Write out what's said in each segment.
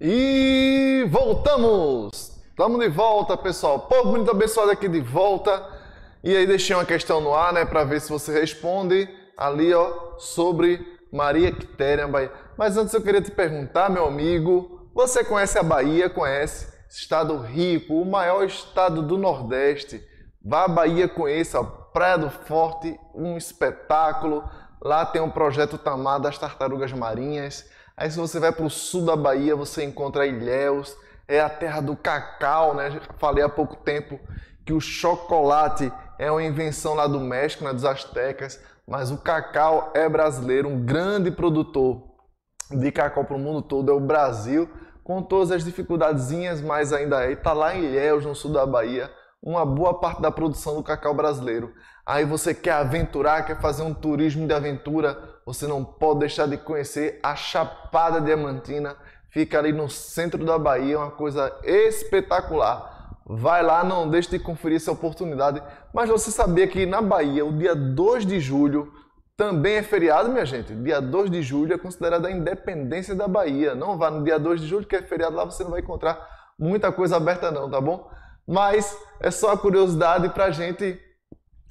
E voltamos! Estamos de volta, pessoal. Povo muito abençoado aqui de volta. E aí deixei uma questão no ar, né, para ver se você responde ali, ó, sobre Maria Quitéria, Bahia. Mas antes eu queria te perguntar, meu amigo, você conhece a Bahia? Conhece? Estado rico, o maior estado do Nordeste. Vá à Bahia, conheça Praia do Forte, um espetáculo. Lá tem um projeto Tamar das Tartarugas Marinhas. Aí se você vai para o sul da Bahia, você encontra Ilhéus, é a terra do cacau, né? falei há pouco tempo que o chocolate é uma invenção lá do México, né, dos astecas, mas o cacau é brasileiro, um grande produtor de cacau para o mundo todo é o Brasil, com todas as dificuldadezinhas, mas ainda é. Está lá em Ilhéus, no sul da Bahia, uma boa parte da produção do cacau brasileiro. Aí você quer aventurar, quer fazer um turismo de aventura, você não pode deixar de conhecer a Chapada Diamantina. Fica ali no centro da Bahia, uma coisa espetacular. Vai lá, não deixe de conferir essa oportunidade. Mas você sabia que na Bahia, o dia 2 de julho, também é feriado, minha gente. Dia 2 de julho é considerada a independência da Bahia. Não vá no dia 2 de julho, que é feriado lá, você não vai encontrar muita coisa aberta não, tá bom? Mas é só a curiosidade para a gente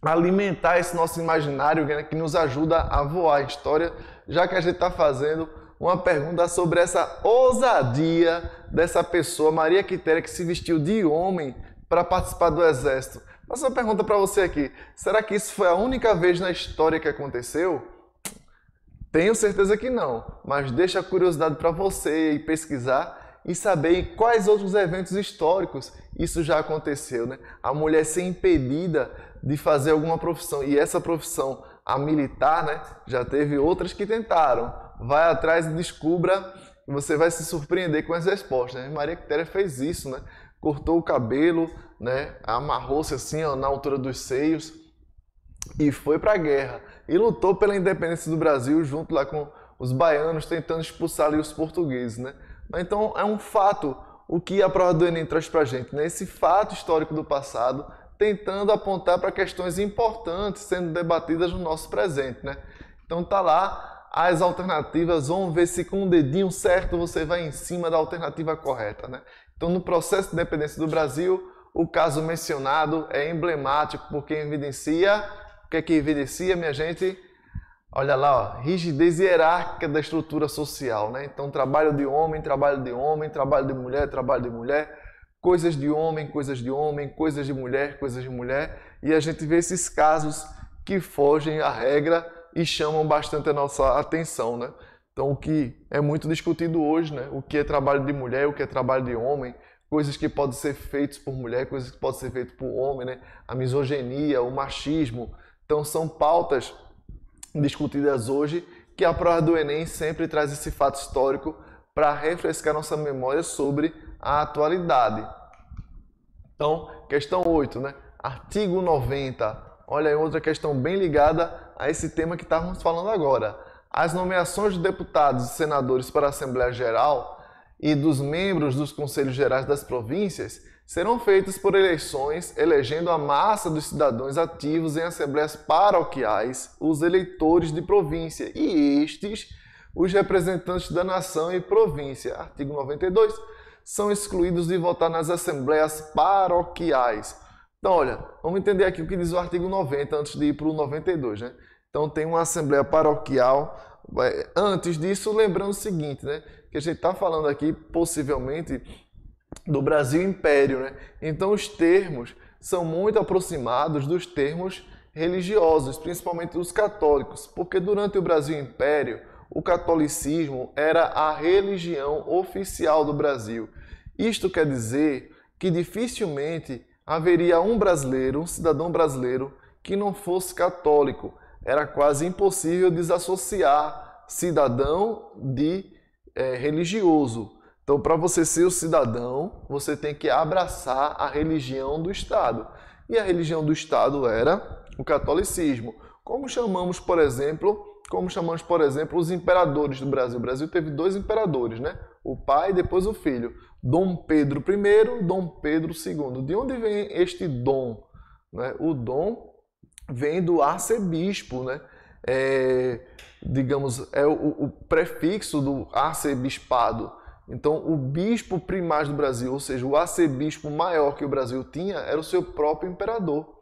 alimentar esse nosso imaginário né, que nos ajuda a voar a história, já que a gente está fazendo uma pergunta sobre essa ousadia dessa pessoa, Maria Quitéria, que se vestiu de homem para participar do exército. Mas uma pergunta para você aqui: será que isso foi a única vez na história que aconteceu? Tenho certeza que não, mas deixa a curiosidade para você pesquisar e saber quais outros eventos históricos isso já aconteceu, né? A mulher ser impedida de fazer alguma profissão. E essa profissão, a militar, né? Já teve outras que tentaram. Vai atrás e descubra. Você vai se surpreender com as respostas. Né? Maria Quitéria fez isso, né? Cortou o cabelo, né? Amarrou-se assim, ó, na altura dos seios. E foi para a guerra. E lutou pela independência do Brasil junto lá com os baianos, tentando expulsar ali os portugueses, né? Então é um fato o que a prova do Enem traz para a gente, né? esse fato histórico do passado, tentando apontar para questões importantes sendo debatidas no nosso presente. Né? Então tá lá as alternativas, vamos ver se com o dedinho certo você vai em cima da alternativa correta. Né? Então no processo de independência do Brasil, o caso mencionado é emblemático porque evidencia, o que é que evidencia, minha gente? Olha lá, ó, rigidez hierárquica da estrutura social, né? Então, trabalho de homem, trabalho de homem, trabalho de mulher, trabalho de mulher, coisas de homem, coisas de homem, coisas de mulher, coisas de mulher, e a gente vê esses casos que fogem à regra e chamam bastante a nossa atenção, né? Então, o que é muito discutido hoje, né? O que é trabalho de mulher, o que é trabalho de homem, coisas que podem ser feitas por mulher, coisas que podem ser feitas por homem, né? A misoginia, o machismo. Então, são pautas discutidas hoje, que a prova do Enem sempre traz esse fato histórico para refrescar nossa memória sobre a atualidade. Então, questão 8, né? Artigo 90. Olha aí outra questão bem ligada a esse tema que estávamos falando agora. As nomeações de deputados e senadores para a Assembleia Geral e dos membros dos Conselhos Gerais das Províncias serão feitas por eleições, elegendo a massa dos cidadãos ativos em assembleias paroquiais, os eleitores de província, e estes, os representantes da nação e província. Artigo 92. São excluídos de votar nas assembleias paroquiais. Então, olha, vamos entender aqui o que diz o artigo 90 antes de ir para o 92, né? Então, tem uma assembleia paroquial. Eh, antes disso, lembrando o seguinte, né? Que a gente está falando aqui, possivelmente, do Brasil Império. Né? Então, os termos são muito aproximados dos termos religiosos, principalmente dos católicos, porque durante o Brasil Império, o catolicismo era a religião oficial do Brasil. Isto quer dizer que dificilmente haveria um brasileiro, um cidadão brasileiro, que não fosse católico. Era quase impossível desassociar cidadão de eh, religioso. Então, para você ser o cidadão, você tem que abraçar a religião do Estado. E a religião do Estado era o catolicismo. Como chamamos, por exemplo, como chamamos, por exemplo, os imperadores do Brasil. O Brasil teve dois imperadores, né? O pai e depois o filho. Dom Pedro I, Dom Pedro II. De onde vem este dom? Né? O dom vem do arcebispo, né? É, digamos, é o, o prefixo do arcebispado. Então, o bispo primaz do Brasil, ou seja, o arcebispo maior que o Brasil tinha, era o seu próprio imperador.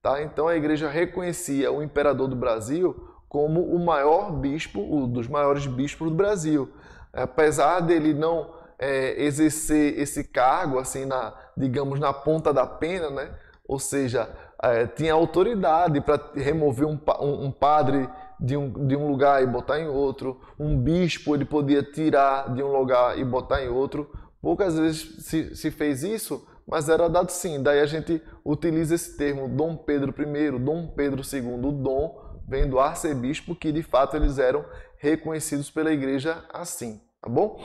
Tá? Então, a igreja reconhecia o imperador do Brasil como o maior bispo, um dos maiores bispos do Brasil. Apesar dele não é, exercer esse cargo, assim, na, digamos, na ponta da pena, né? ou seja, é, tinha autoridade para remover um, um, um padre de um, de um lugar e botar em outro, um bispo ele podia tirar de um lugar e botar em outro. Poucas vezes se, se fez isso, mas era dado sim. Daí a gente utiliza esse termo Dom Pedro I, Dom Pedro II, Dom, vem do arcebispo, que de fato eles eram reconhecidos pela igreja assim, tá bom?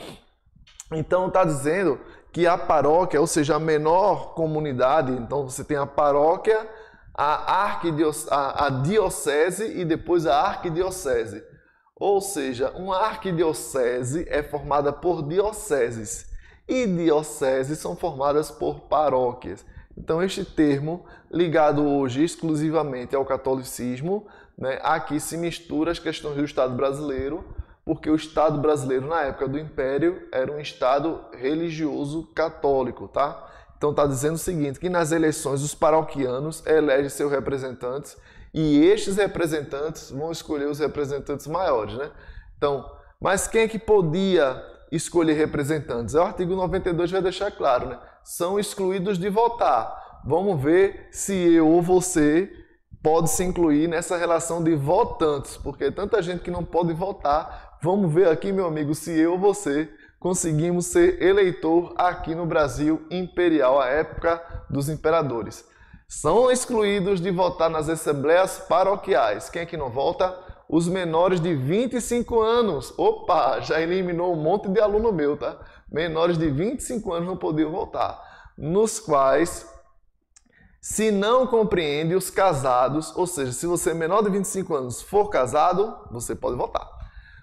Então está dizendo que a paróquia, ou seja, a menor comunidade, então você tem a paróquia a, arquidiocese, a, a diocese e depois a arquidiocese. Ou seja, uma arquidiocese é formada por dioceses e dioceses são formadas por paróquias. Então, este termo, ligado hoje exclusivamente ao catolicismo, né, aqui se mistura as questões do Estado brasileiro, porque o Estado brasileiro, na época do Império, era um Estado religioso católico, tá? Então está dizendo o seguinte, que nas eleições os paroquianos elegem seus representantes e estes representantes vão escolher os representantes maiores, né? Então, mas quem é que podia escolher representantes? É o artigo 92 vai deixar claro, né? São excluídos de votar. Vamos ver se eu ou você pode se incluir nessa relação de votantes, porque é tanta gente que não pode votar. Vamos ver aqui, meu amigo, se eu ou você conseguimos ser eleitor aqui no Brasil imperial, à época dos imperadores. São excluídos de votar nas assembleias paroquiais. Quem é que não vota? Os menores de 25 anos. Opa, já eliminou um monte de aluno meu, tá? Menores de 25 anos não podiam votar. Nos quais se não compreende os casados, ou seja, se você é menor de 25 anos for casado, você pode votar.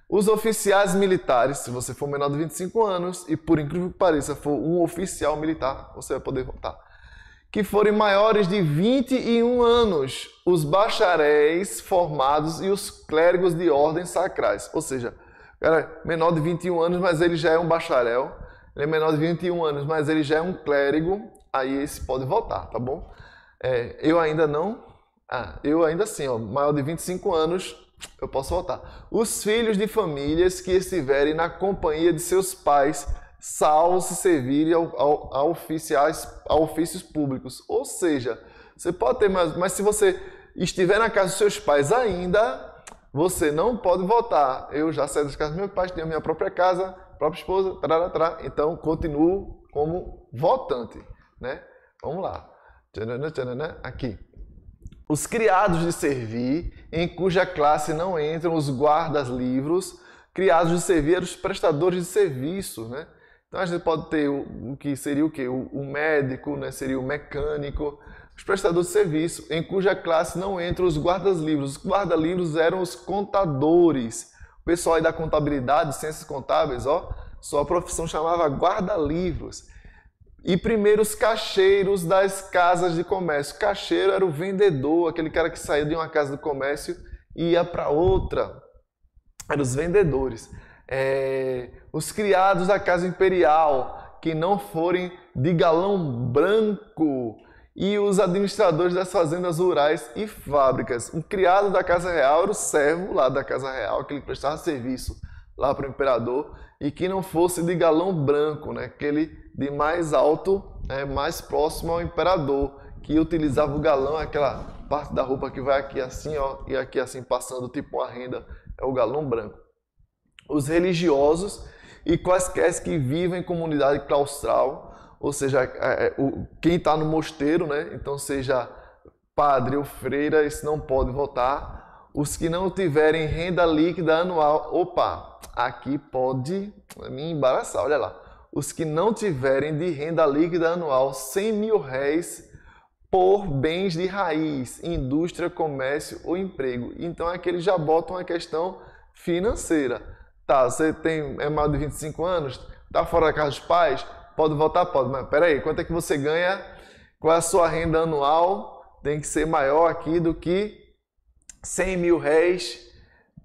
Os oficiais militares, se você for menor de 25 anos e por incrível que pareça for um oficial militar, você vai poder votar. Que forem maiores de 21 anos, os bacharéis formados e os clérigos de ordens sacrais. Ou seja, o cara é menor de 21 anos, mas ele já é um bacharel. Ele é menor de 21 anos, mas ele já é um clérigo. Aí esse pode votar, tá bom? É, eu ainda não. Ah, eu ainda sim, ó, maior de 25 anos, eu posso voltar. Os filhos de famílias que estiverem na companhia de seus pais, salvo se servirem a, a, a, oficiais, a ofícios públicos. Ou seja, você pode ter mais, mas se você estiver na casa dos seus pais ainda, você não pode votar. Eu já saí das casas dos meus pais, tenho a minha própria casa, própria esposa, tarará, tará, então continuo como votante, né? Vamos lá. Aqui. Os criados de servir, em cuja classe não entram os guardas-livros, criados de servir eram os prestadores de serviço, né? Então a gente pode ter o, o que seria o que o, o, médico, né? Seria o mecânico, os prestadores de serviço, em cuja classe não entram os guardas-livros. Os guarda-livros eram os contadores. O pessoal aí da contabilidade, ciências contábeis, ó, sua profissão chamava guarda-livros e primeiros caixeiros das casas de comércio. Caixeiro era o vendedor, aquele cara que saía de uma casa de comércio e ia para outra. Eram os vendedores. É, os criados da casa imperial, que não forem de galão branco. E os administradores das fazendas rurais e fábricas. Um criado da Casa Real era o servo lá da Casa Real, aquele que prestava serviço lá para o imperador e que não fosse de galão branco, né? aquele de mais alto, né? mais próximo ao imperador, que utilizava o galão, aquela parte da roupa que vai aqui assim, ó, e aqui assim, passando tipo uma renda, é o galão branco. Os religiosos e quaisquer que vivem em comunidade claustral, ou seja, é, é, quem está no mosteiro, né? então seja padre ou freira, esse não pode votar, os que não tiverem renda líquida anual, opa, aqui pode me embaraçar, olha lá. Os que não tiverem de renda líquida anual 100 mil réis por bens de raiz, indústria, comércio ou emprego. Então aqui eles já botam a questão financeira. Tá, você tem, é maior de 25 anos? Tá fora da casa dos pais? Pode votar? Pode, mas peraí, quanto é que você ganha? Qual é a sua renda anual? Tem que ser maior aqui do que 100 mil réis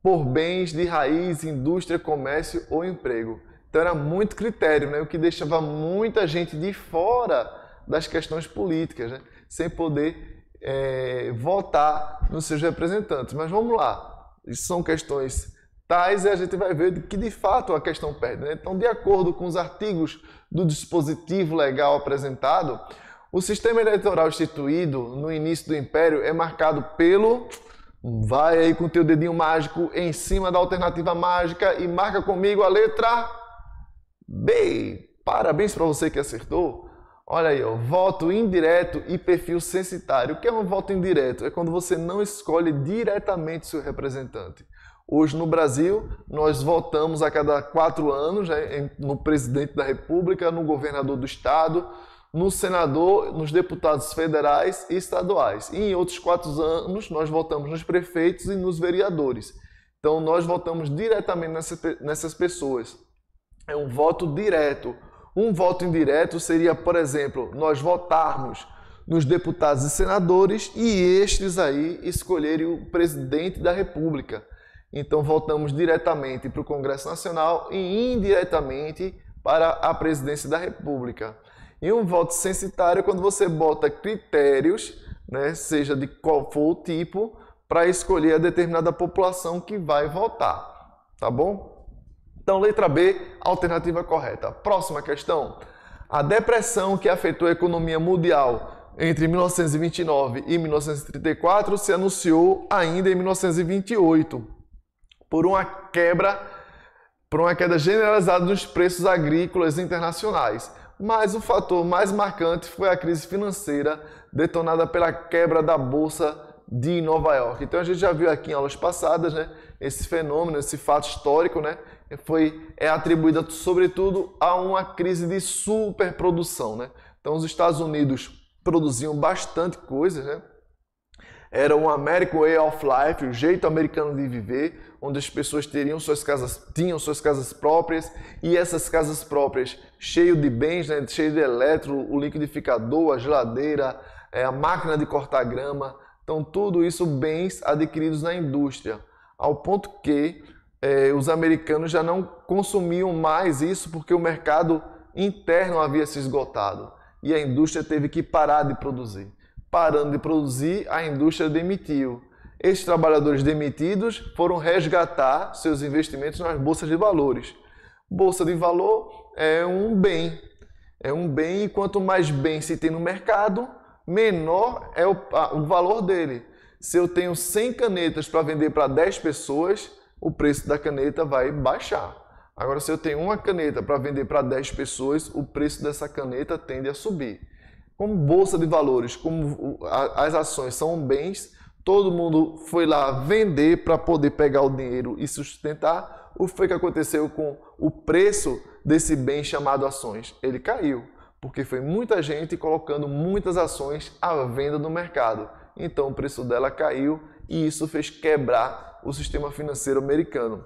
por bens de raiz, indústria, comércio ou emprego. Então era muito critério, né? o que deixava muita gente de fora das questões políticas, né? sem poder é, votar nos seus representantes. Mas vamos lá, Isso são questões tais e a gente vai ver que de fato a questão perde. Né? Então, de acordo com os artigos do dispositivo legal apresentado, o sistema eleitoral instituído no início do Império é marcado pelo Vai aí com teu dedinho mágico em cima da alternativa mágica e marca comigo a letra B. Parabéns para você que acertou. Olha aí, ó, voto indireto e perfil censitário. O que é um voto indireto? É quando você não escolhe diretamente seu representante. Hoje no Brasil, nós votamos a cada quatro anos né, no presidente da República, no governador do Estado, no senador, nos deputados federais e estaduais. E em outros quatro anos, nós votamos nos prefeitos e nos vereadores. Então, nós votamos diretamente nessas pessoas. É um voto direto. Um voto indireto seria, por exemplo, nós votarmos nos deputados e senadores e estes aí escolherem o presidente da República. Então, votamos diretamente para o Congresso Nacional e indiretamente para a presidência da República. E um voto censitário é quando você bota critérios, né, seja de qual for o tipo, para escolher a determinada população que vai votar. Tá bom? Então, letra B, alternativa correta. Próxima questão. A depressão que afetou a economia mundial entre 1929 e 1934 se anunciou ainda em 1928 por uma quebra por uma queda generalizada dos preços agrícolas internacionais mas o fator mais marcante foi a crise financeira detonada pela quebra da bolsa de Nova York. Então a gente já viu aqui em aulas passadas, né, esse fenômeno, esse fato histórico, né, foi é atribuído sobretudo a uma crise de superprodução, né? Então os Estados Unidos produziam bastante coisas, né? Era um American Way of Life, o jeito americano de viver, onde as pessoas teriam suas casas, tinham suas casas próprias e essas casas próprias cheio de bens, né, cheio de eletro, o liquidificador, a geladeira, é, a máquina de cortar grama, então tudo isso bens adquiridos na indústria, ao ponto que é, os americanos já não consumiam mais isso porque o mercado interno havia se esgotado e a indústria teve que parar de produzir. Parando de produzir, a indústria demitiu. Esses trabalhadores demitidos foram resgatar seus investimentos nas bolsas de valores. Bolsa de valor é um bem. É um bem e quanto mais bem se tem no mercado, menor é o, a, o valor dele. Se eu tenho 100 canetas para vender para 10 pessoas, o preço da caneta vai baixar. Agora, se eu tenho uma caneta para vender para 10 pessoas, o preço dessa caneta tende a subir. Como bolsa de valores, como as ações são bens, todo mundo foi lá vender para poder pegar o dinheiro e sustentar. O que foi que aconteceu com o preço desse bem chamado ações? Ele caiu, porque foi muita gente colocando muitas ações à venda no mercado. Então o preço dela caiu e isso fez quebrar o sistema financeiro americano.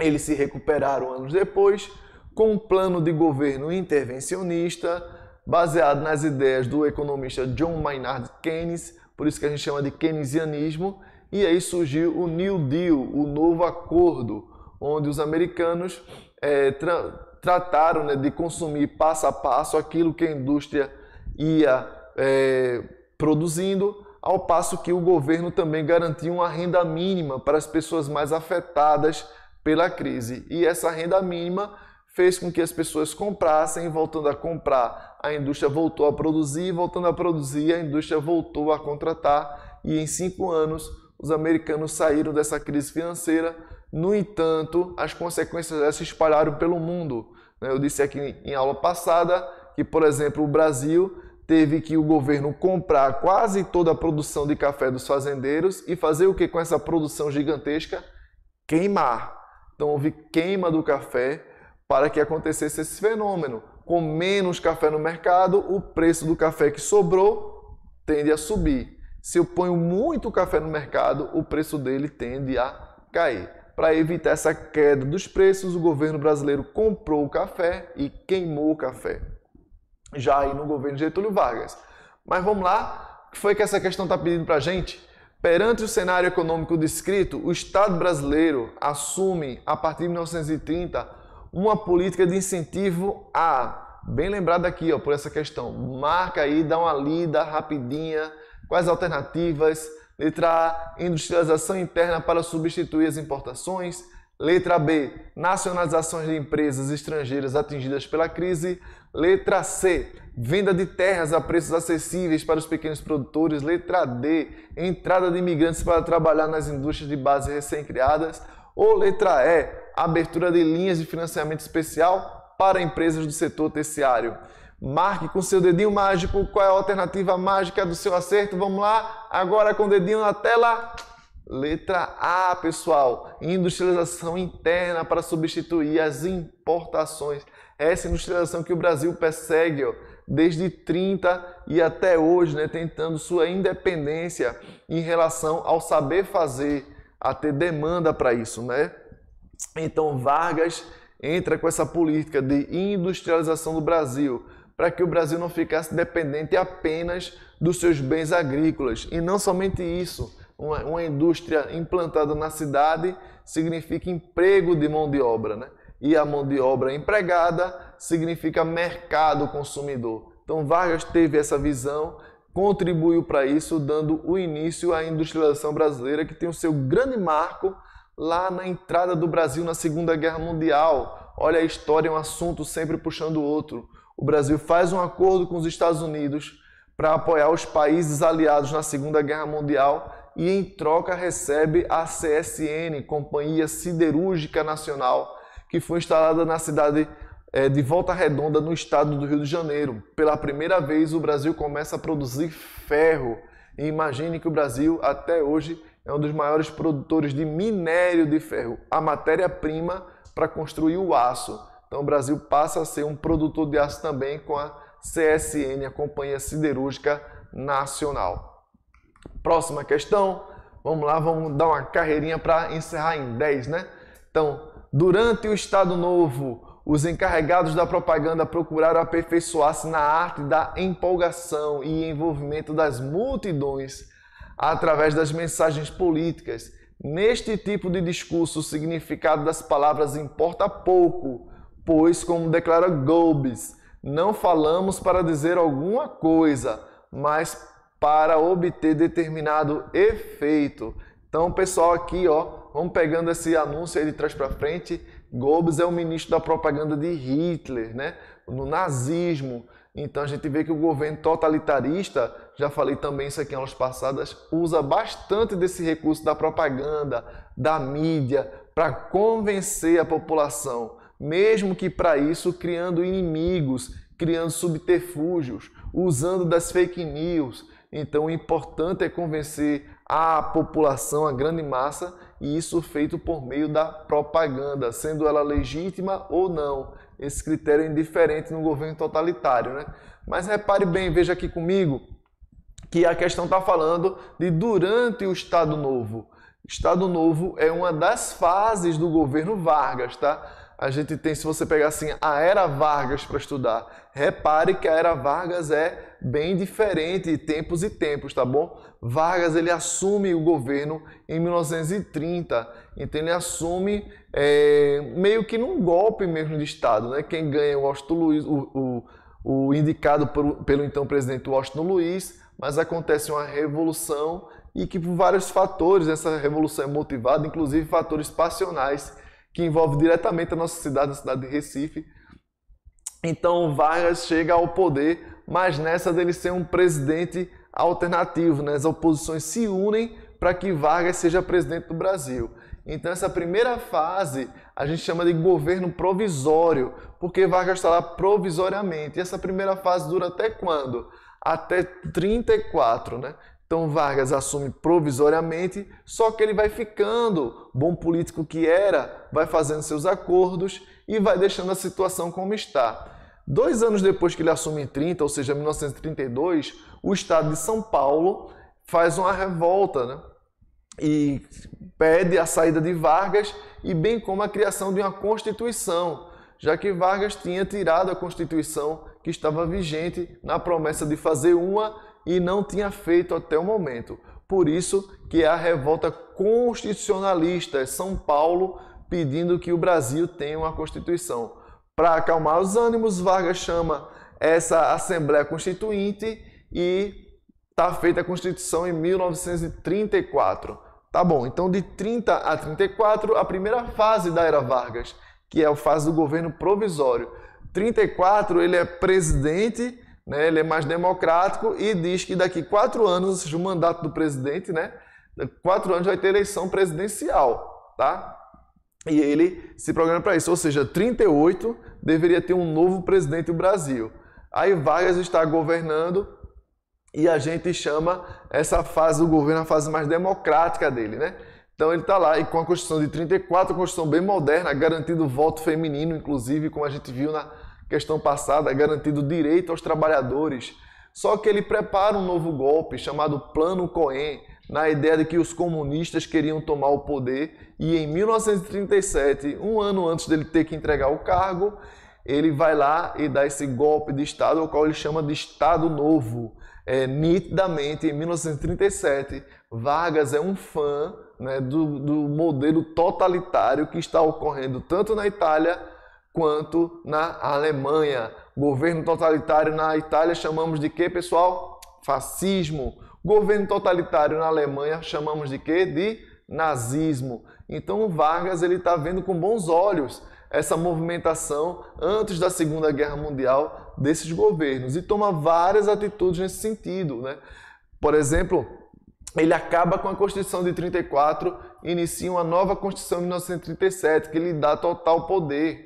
Eles se recuperaram anos depois com um plano de governo intervencionista, baseado nas ideias do economista John Maynard Keynes, por isso que a gente chama de keynesianismo, e aí surgiu o New Deal, o novo acordo, onde os americanos é, tra trataram né, de consumir passo a passo aquilo que a indústria ia é, produzindo, ao passo que o governo também garantia uma renda mínima para as pessoas mais afetadas pela crise. E essa renda mínima fez com que as pessoas comprassem, voltando a comprar, a indústria voltou a produzir, voltando a produzir, a indústria voltou a contratar, e em cinco anos os americanos saíram dessa crise financeira. No entanto, as consequências dessa se espalharam pelo mundo. Né? Eu disse aqui em aula passada que, por exemplo, o Brasil teve que o governo comprar quase toda a produção de café dos fazendeiros e fazer o que com essa produção gigantesca? Queimar. Então houve queima do café, para que acontecesse esse fenômeno. Com menos café no mercado, o preço do café que sobrou tende a subir. Se eu ponho muito café no mercado, o preço dele tende a cair. Para evitar essa queda dos preços, o governo brasileiro comprou o café e queimou o café. Já aí no governo de Getúlio Vargas. Mas vamos lá, o que foi que essa questão está pedindo para a gente? Perante o cenário econômico descrito, o Estado brasileiro assume, a partir de 1930, uma política de incentivo a, bem lembrado aqui, ó, por essa questão, marca aí, dá uma lida rapidinha, quais alternativas, letra A, industrialização interna para substituir as importações, letra B, nacionalizações de empresas estrangeiras atingidas pela crise, letra C, venda de terras a preços acessíveis para os pequenos produtores, letra D, entrada de imigrantes para trabalhar nas indústrias de base recém-criadas, ou letra E, abertura de linhas de financiamento especial para empresas do setor terciário. Marque com seu dedinho mágico qual é a alternativa mágica do seu acerto. Vamos lá, agora com o dedinho na tela. Letra A, pessoal, industrialização interna para substituir as importações. Essa é industrialização que o Brasil persegue ó, desde 30 e até hoje, né, tentando sua independência em relação ao saber fazer a ter demanda para isso, né? Então Vargas entra com essa política de industrialização do Brasil, para que o Brasil não ficasse dependente apenas dos seus bens agrícolas. E não somente isso, uma, uma indústria implantada na cidade significa emprego de mão de obra, né? E a mão de obra empregada significa mercado consumidor. Então Vargas teve essa visão contribuiu para isso, dando o início à industrialização brasileira, que tem o seu grande marco lá na entrada do Brasil na Segunda Guerra Mundial. Olha, a história é um assunto sempre puxando o outro. O Brasil faz um acordo com os Estados Unidos para apoiar os países aliados na Segunda Guerra Mundial e, em troca, recebe a CSN, Companhia Siderúrgica Nacional, que foi instalada na cidade de é, de Volta Redonda, no estado do Rio de Janeiro. Pela primeira vez, o Brasil começa a produzir ferro. E imagine que o Brasil, até hoje, é um dos maiores produtores de minério de ferro, a matéria-prima para construir o aço. Então, o Brasil passa a ser um produtor de aço também com a CSN, a Companhia Siderúrgica Nacional. Próxima questão. Vamos lá, vamos dar uma carreirinha para encerrar em 10, né? Então, durante o Estado Novo, os encarregados da propaganda procuraram aperfeiçoar-se na arte da empolgação e envolvimento das multidões através das mensagens políticas. Neste tipo de discurso, o significado das palavras importa pouco, pois, como declara Golbes, não falamos para dizer alguma coisa, mas para obter determinado efeito. Então, pessoal, aqui, ó, vamos pegando esse anúncio aí de trás para frente Goebbels é o ministro da propaganda de Hitler, né? no nazismo. Então a gente vê que o governo totalitarista, já falei também isso aqui em aulas passadas, usa bastante desse recurso da propaganda, da mídia, para convencer a população, mesmo que para isso criando inimigos, criando subterfúgios, usando das fake news, então, o importante é convencer a população, a grande massa, e isso feito por meio da propaganda, sendo ela legítima ou não. Esse critério é indiferente no governo totalitário. Né? Mas repare bem, veja aqui comigo, que a questão está falando de durante o Estado Novo. Estado Novo é uma das fases do governo Vargas, tá? A gente tem, se você pegar assim, a Era Vargas para estudar. Repare que a Era Vargas é bem diferente de tempos e tempos, tá bom? Vargas ele assume o governo em 1930, então ele assume é, meio que num golpe mesmo de Estado, né? Quem ganha é o Austin Luiz, o, o, o indicado por, pelo então presidente Austin Luiz, mas acontece uma revolução e que por vários fatores essa revolução é motivada, inclusive fatores passionais que envolve diretamente a nossa cidade, a cidade de Recife. Então Vargas chega ao poder mas nessa dele ser um presidente alternativo, né? As oposições se unem para que Vargas seja presidente do Brasil. Então, essa primeira fase a gente chama de governo provisório, porque Vargas está lá provisoriamente. E essa primeira fase dura até quando? Até 34, né? Então Vargas assume provisoriamente, só que ele vai ficando, bom político que era, vai fazendo seus acordos e vai deixando a situação como está. Dois anos depois que ele assume em 30, ou seja, 1932, o estado de São Paulo faz uma revolta né? e pede a saída de Vargas e bem como a criação de uma constituição, já que Vargas tinha tirado a constituição que estava vigente na promessa de fazer uma e não tinha feito até o momento. Por isso que é a revolta constitucionalista São Paulo pedindo que o Brasil tenha uma constituição. Para acalmar os ânimos, Vargas chama essa Assembleia Constituinte e está feita a Constituição em 1934. Tá bom, então de 30 a 34, a primeira fase da era Vargas, que é a fase do governo provisório. 34 ele é presidente, né, ele é mais democrático e diz que daqui quatro anos, o mandato do presidente, né, quatro anos vai ter eleição presidencial, tá? E ele se programa para isso, ou seja, 38 deveria ter um novo presidente do Brasil. Aí Vargas está governando e a gente chama essa fase do governo a fase mais democrática dele, né? Então ele está lá e com a Constituição de 34, uma Constituição bem moderna, garantindo o voto feminino, inclusive, como a gente viu na questão passada, garantindo o direito aos trabalhadores. Só que ele prepara um novo golpe chamado Plano Cohen, na ideia de que os comunistas queriam tomar o poder e em 1937, um ano antes dele ter que entregar o cargo, ele vai lá e dá esse golpe de Estado, o qual ele chama de Estado Novo. É, nitidamente, em 1937, Vargas é um fã né, do, do modelo totalitário que está ocorrendo tanto na Itália quanto na Alemanha. Governo totalitário na Itália chamamos de quê, pessoal? Fascismo Governo totalitário na Alemanha chamamos de quê? De nazismo. Então Vargas ele está vendo com bons olhos essa movimentação antes da Segunda Guerra Mundial desses governos e toma várias atitudes nesse sentido, né? Por exemplo, ele acaba com a Constituição de 34 e inicia uma nova Constituição de 1937 que lhe dá total poder.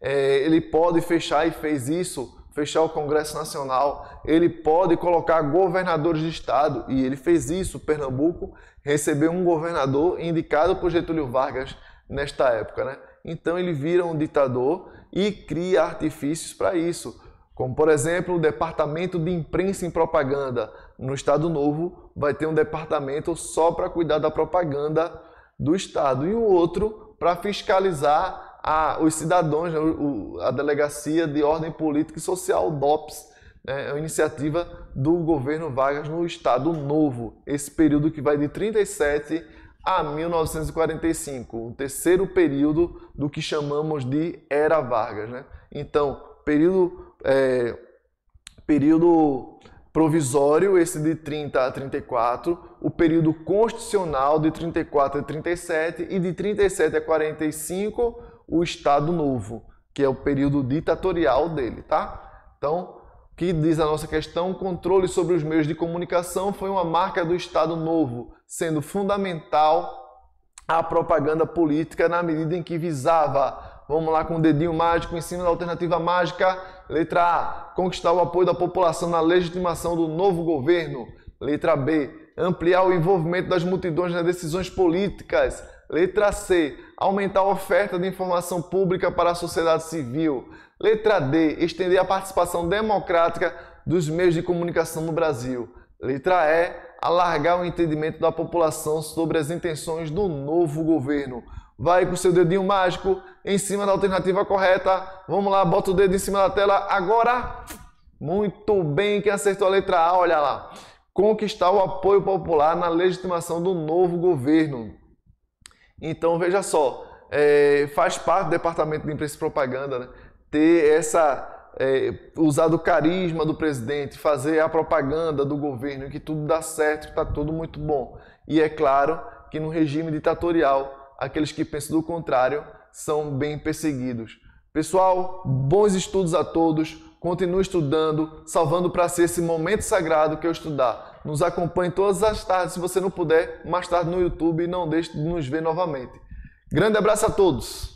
É, ele pode fechar e fez isso fechar o Congresso Nacional, ele pode colocar governadores de estado, e ele fez isso. Pernambuco recebeu um governador indicado por Getúlio Vargas nesta época, né? Então ele vira um ditador e cria artifícios para isso, como por exemplo o departamento de imprensa e propaganda. No Estado Novo vai ter um departamento só para cuidar da propaganda do Estado e um outro para fiscalizar a, os cidadãos, né, a Delegacia de Ordem Política e Social, DOPS, né, é uma iniciativa do governo Vargas no Estado Novo, esse período que vai de 37 a 1945, o terceiro período do que chamamos de Era Vargas. Né? Então, período, é, período provisório, esse de 30 a 34, o período constitucional de 34 a 37 e de 37 a 45 o Estado Novo, que é o período ditatorial dele, tá? Então, o que diz a nossa questão? O controle sobre os meios de comunicação foi uma marca do Estado Novo, sendo fundamental a propaganda política na medida em que visava Vamos lá com o dedinho mágico em cima da alternativa mágica. Letra A. Conquistar o apoio da população na legitimação do novo governo. Letra B. Ampliar o envolvimento das multidões nas decisões políticas. Letra C, aumentar a oferta de informação pública para a sociedade civil. Letra D, estender a participação democrática dos meios de comunicação no Brasil. Letra E, alargar o entendimento da população sobre as intenções do novo governo. Vai com seu dedinho mágico em cima da alternativa correta. Vamos lá, bota o dedo em cima da tela agora. Muito bem, quem acertou a letra A, olha lá. Conquistar o apoio popular na legitimação do novo governo. Então, veja só, é, faz parte do departamento de imprensa e propaganda né? ter essa. É, usar do carisma do presidente, fazer a propaganda do governo, que tudo dá certo, que está tudo muito bom. E é claro que no regime ditatorial, aqueles que pensam do contrário são bem perseguidos. Pessoal, bons estudos a todos Continue estudando, salvando para si esse momento sagrado que eu estudar. Nos acompanhe todas as tardes, se você não puder, mais tarde no YouTube e não deixe de nos ver novamente. Grande abraço a todos!